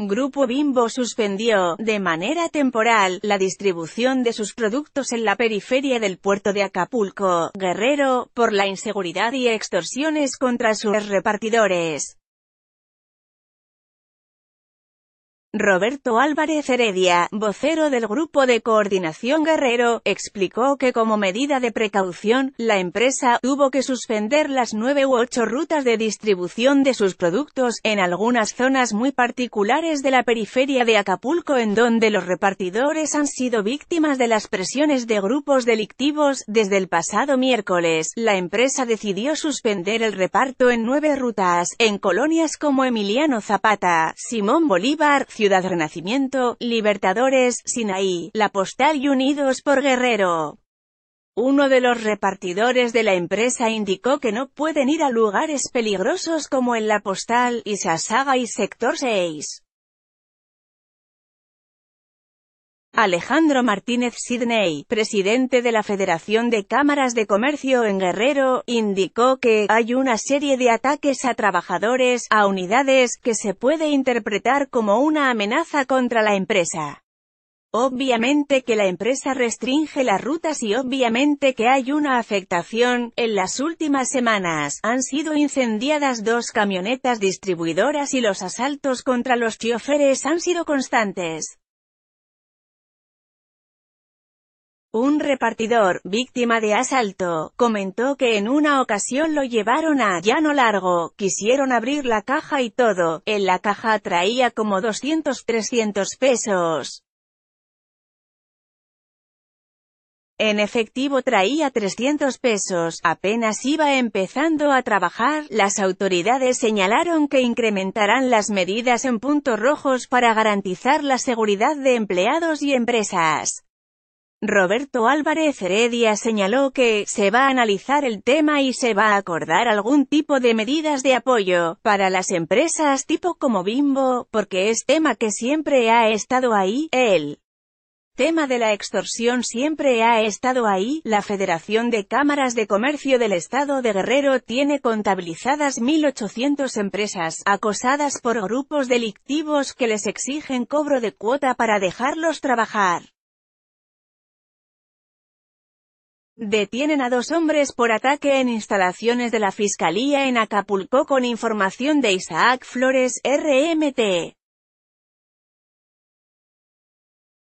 Grupo Bimbo suspendió, de manera temporal, la distribución de sus productos en la periferia del puerto de Acapulco, Guerrero, por la inseguridad y extorsiones contra sus repartidores. Roberto Álvarez Heredia, vocero del Grupo de Coordinación Guerrero, explicó que como medida de precaución, la empresa tuvo que suspender las nueve u ocho rutas de distribución de sus productos en algunas zonas muy particulares de la periferia de Acapulco en donde los repartidores han sido víctimas de las presiones de grupos delictivos. Desde el pasado miércoles, la empresa decidió suspender el reparto en nueve rutas, en colonias como Emiliano Zapata, Simón Bolívar, Ciudad Ciudad Renacimiento, Libertadores, Sinaí, La Postal y Unidos por Guerrero. Uno de los repartidores de la empresa indicó que no pueden ir a lugares peligrosos como en La Postal, Isasaga y Sector 6. Alejandro Martínez Sidney, presidente de la Federación de Cámaras de Comercio en Guerrero, indicó que hay una serie de ataques a trabajadores, a unidades, que se puede interpretar como una amenaza contra la empresa. Obviamente que la empresa restringe las rutas y obviamente que hay una afectación. En las últimas semanas, han sido incendiadas dos camionetas distribuidoras y los asaltos contra los choferes han sido constantes. Un repartidor, víctima de asalto, comentó que en una ocasión lo llevaron a Llano Largo, quisieron abrir la caja y todo, en la caja traía como 200-300 pesos. En efectivo traía 300 pesos, apenas iba empezando a trabajar, las autoridades señalaron que incrementarán las medidas en puntos rojos para garantizar la seguridad de empleados y empresas. Roberto Álvarez Heredia señaló que «se va a analizar el tema y se va a acordar algún tipo de medidas de apoyo para las empresas tipo como Bimbo, porque es tema que siempre ha estado ahí, el Tema de la extorsión siempre ha estado ahí, la Federación de Cámaras de Comercio del Estado de Guerrero tiene contabilizadas 1.800 empresas, acosadas por grupos delictivos que les exigen cobro de cuota para dejarlos trabajar. Detienen a dos hombres por ataque en instalaciones de la Fiscalía en Acapulco con información de Isaac Flores, RMT.